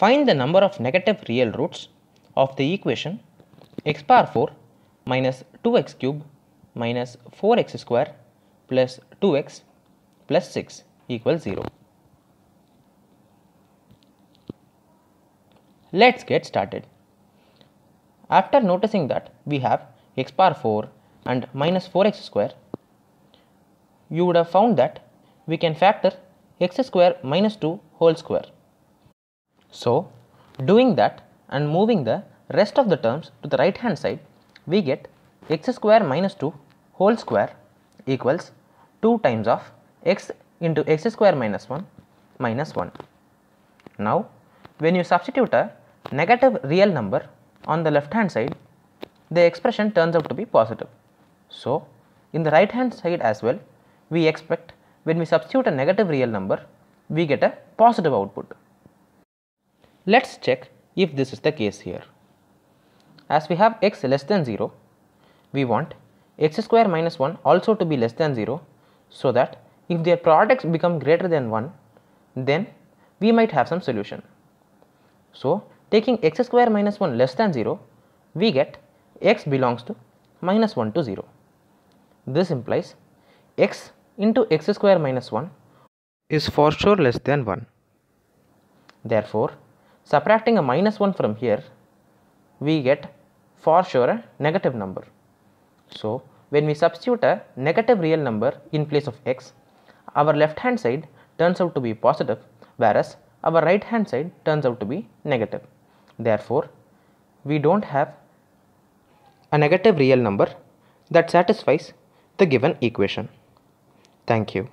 Find the number of negative real roots of the equation x power 4 minus 2x cube minus 4x square plus 2x plus 6 equals 0. Let's get started. After noticing that we have x power 4 and minus 4x square, you would have found that we can factor x square minus 2 whole square. So doing that and moving the rest of the terms to the right hand side, we get x square minus 2 whole square equals 2 times of x into x square minus 1 minus 1. Now when you substitute a negative real number on the left hand side, the expression turns out to be positive. So in the right hand side as well, we expect when we substitute a negative real number, we get a positive output. Let us check if this is the case here. As we have x less than 0, we want x square minus 1 also to be less than 0 so that if their products become greater than 1, then we might have some solution. So, taking x square minus 1 less than 0, we get x belongs to minus 1 to 0. This implies x into x square minus 1 is for sure less than 1. Therefore, Subtracting a minus 1 from here, we get for sure a negative number. So, when we substitute a negative real number in place of x, our left hand side turns out to be positive whereas our right hand side turns out to be negative. Therefore, we don't have a negative real number that satisfies the given equation. Thank you.